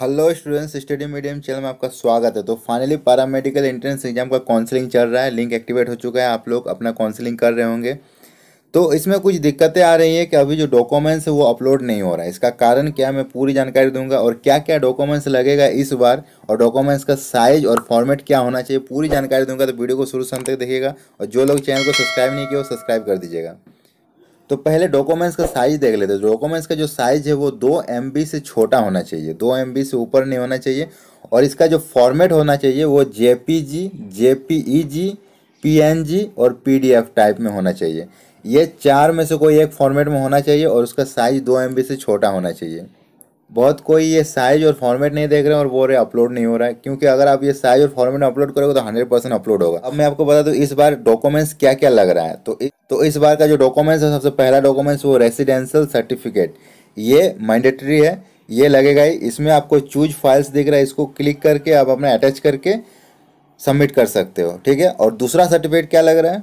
hello students study medium channel में आपका स्वागत है तो finally para medical entrance exam का काउंसलिंग चल रहा है लिंक एक्टिवेट हो चुका है आप लोग अपना काउंसलिंग कर रहे होंगे तो इसमें कुछ दिक्कतें आ रही है कि अभी जो डॉक्यूमेंट्स है वो अपलोड नहीं हो रहा है इसका कारण क्या मैं पूरी जानकारी दूंगा और क्या क्या डॉक्यूमेंट्स लगेगा इस बार और डॉक्यूमेंट्स का साइज और फॉर्मेट क्या होना चाहिए पूरी जानकारी दूंगा तो वीडियो को शुरू से अंत तक देखिएगा और जो लोग चैनल को सब्सक्राइब नहीं किया वो सब्सक्राइब कर दीजिएगा तो पहले डॉक्यूमेंट्स का साइज देख लेते हैं डॉक्यूमेंट्स का जो साइज है वो दो एम से छोटा होना चाहिए दो एम से ऊपर नहीं होना चाहिए और इसका जो फॉर्मेट होना चाहिए वो J P G J P E G P N G और पी डी एफ टाइप में होना चाहिए ये चार में से कोई एक फॉर्मेट में होना चाहिए और उसका साइज दो एम से छोटा होना चाहिए बहुत कोई ये साइज और फॉर्मेट नहीं देख रहे हैं और बोल रहे अपलोड नहीं हो रहा है क्योंकि अगर आप ये साइज और फॉर्मेट अपलोड करोगे तो हंड्रेड परसेंट अपलोड होगा अब मैं आपको बता दूँ इस बार डॉक्यूमेंट्स क्या क्या लग रहा है तो इ, तो इस बार का जो डॉक्यूमेंट्स है सबसे पहला डॉक्यूमेंट्स वो रेसिडेंशियल सर्टिफिकेट ये मैंडेटरी है ये लगेगा ही इसमें आपको चूज फाइल्स दिख रहा है इसको क्लिक करके आप अपना अटैच करके सबमिट कर सकते हो ठीक है और दूसरा सर्टिफिकेट क्या लग रहा है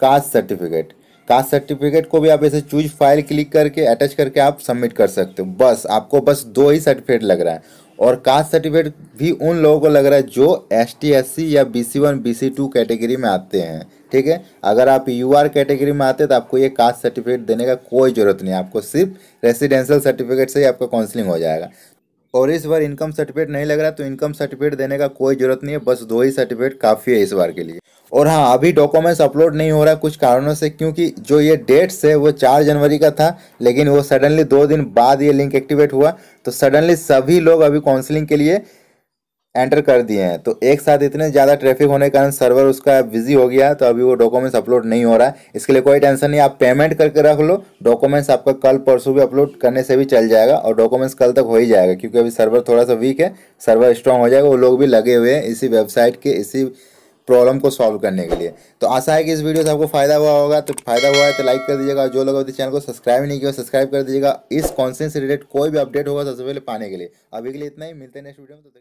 कास्ट सर्टिफिकेट कास्ट सर्टिफिकेट को भी आप ऐसे चूज फाइल क्लिक करके अटैच करके आप सबमिट कर सकते हो बस आपको बस दो ही सर्टिफिकेट लग रहा है और कास्ट सर्टिफिकेट भी उन लोगों को लग रहा है जो एस टी या B C one B C two category में आते हैं ठीक है अगर आप यू आर कैटेगरी में आते हैं तो आपको ये कास्ट सर्टिफिकेट देने का कोई ज़रूरत नहीं आपको सिर्फ रेसिडेंशियल सर्टिफिकेट से ही आपका काउंसलिंग हो जाएगा और इस बार इनकम सर्टिफिकेट नहीं लग रहा तो इनकम सर्टिफिकेट देने का कोई ज़रूरत नहीं है बस दो ही सर्टिफिकेट काफ़ी है इस बार के लिए और हाँ अभी डॉक्यूमेंट्स अपलोड नहीं हो रहा कुछ कारणों से क्योंकि जो ये डेट्स है वो चार जनवरी का था लेकिन वो सडनली दो दिन बाद ये लिंक एक्टिवेट हुआ तो सडनली सभी लोग अभी काउंसलिंग के लिए एंटर कर दिए हैं तो एक साथ इतने ज़्यादा ट्रैफिक होने के कारण सर्वर उसका बिजी हो गया तो अभी वो डॉक्यूमेंट्स अपलोड नहीं हो रहा है इसके लिए कोई टेंशन नहीं आप पेमेंट करके रख लो डॉक्यूमेंट्स आपका कल परसों भी अपलोड करने से भी चल जाएगा और डॉक्यूमेंट्स कल तक हो ही जाएगा क्योंकि अभी सर्वर थोड़ा सा वीक है सर्वर स्ट्रांग हो जाएगा वो लोग भी लगे हुए हैं इसी वेबसाइट के इसी प्रॉब्लम को सॉल्व करने के लिए तो आशा है कि इस वीडियो से आपको फायदा हुआ होगा तो फायदा हुआ है तो लाइक कर दीजिएगा और जो लोग अभी चैनल को सब्सक्राइब नहीं किया सब्सक्राइब कर दीजिएगा इस कॉन्सेंस से रिलेटेड कोई भी अपडेट होगा सबसे पहले पाने के लिए अभी के लिए इतना ही मिलते हैं नेक्स्ट वीडियो में तो